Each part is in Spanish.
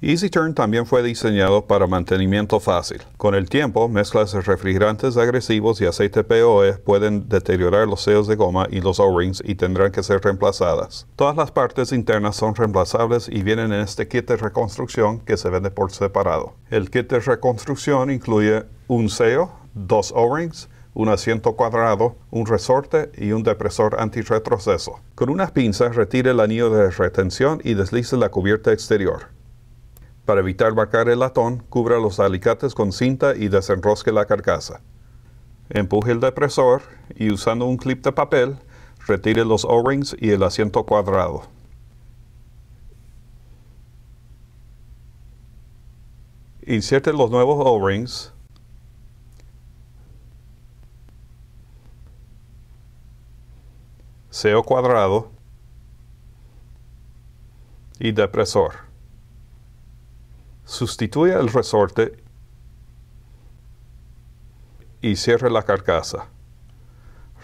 EasyTurn también fue diseñado para mantenimiento fácil. Con el tiempo, mezclas de refrigerantes agresivos y aceite POE pueden deteriorar los sellos de goma y los O-rings y tendrán que ser reemplazadas. Todas las partes internas son reemplazables y vienen en este kit de reconstrucción que se vende por separado. El kit de reconstrucción incluye un sello, dos O-rings, un asiento cuadrado, un resorte y un depresor antirretroceso. Con unas pinzas retire el anillo de retención y deslice la cubierta exterior. Para evitar marcar el latón, cubra los alicates con cinta y desenrosque la carcasa. Empuje el depresor y usando un clip de papel, retire los O-rings y el asiento cuadrado. Inserte los nuevos O-rings CO cuadrado y depresor. Sustituye el resorte y cierre la carcasa.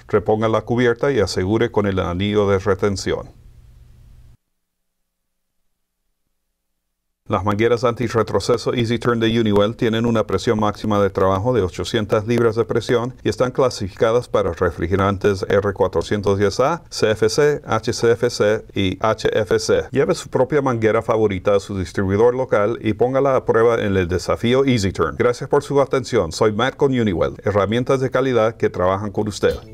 Reponga la cubierta y asegure con el anillo de retención. Las mangueras antirretroceso Easy Turn de Uniwell tienen una presión máxima de trabajo de 800 libras de presión y están clasificadas para refrigerantes R410A, CFC, HCFC y HFC. Lleve su propia manguera favorita a su distribuidor local y póngala a prueba en el desafío Easy Turn. Gracias por su atención. Soy Matt con Uniwell, herramientas de calidad que trabajan con usted.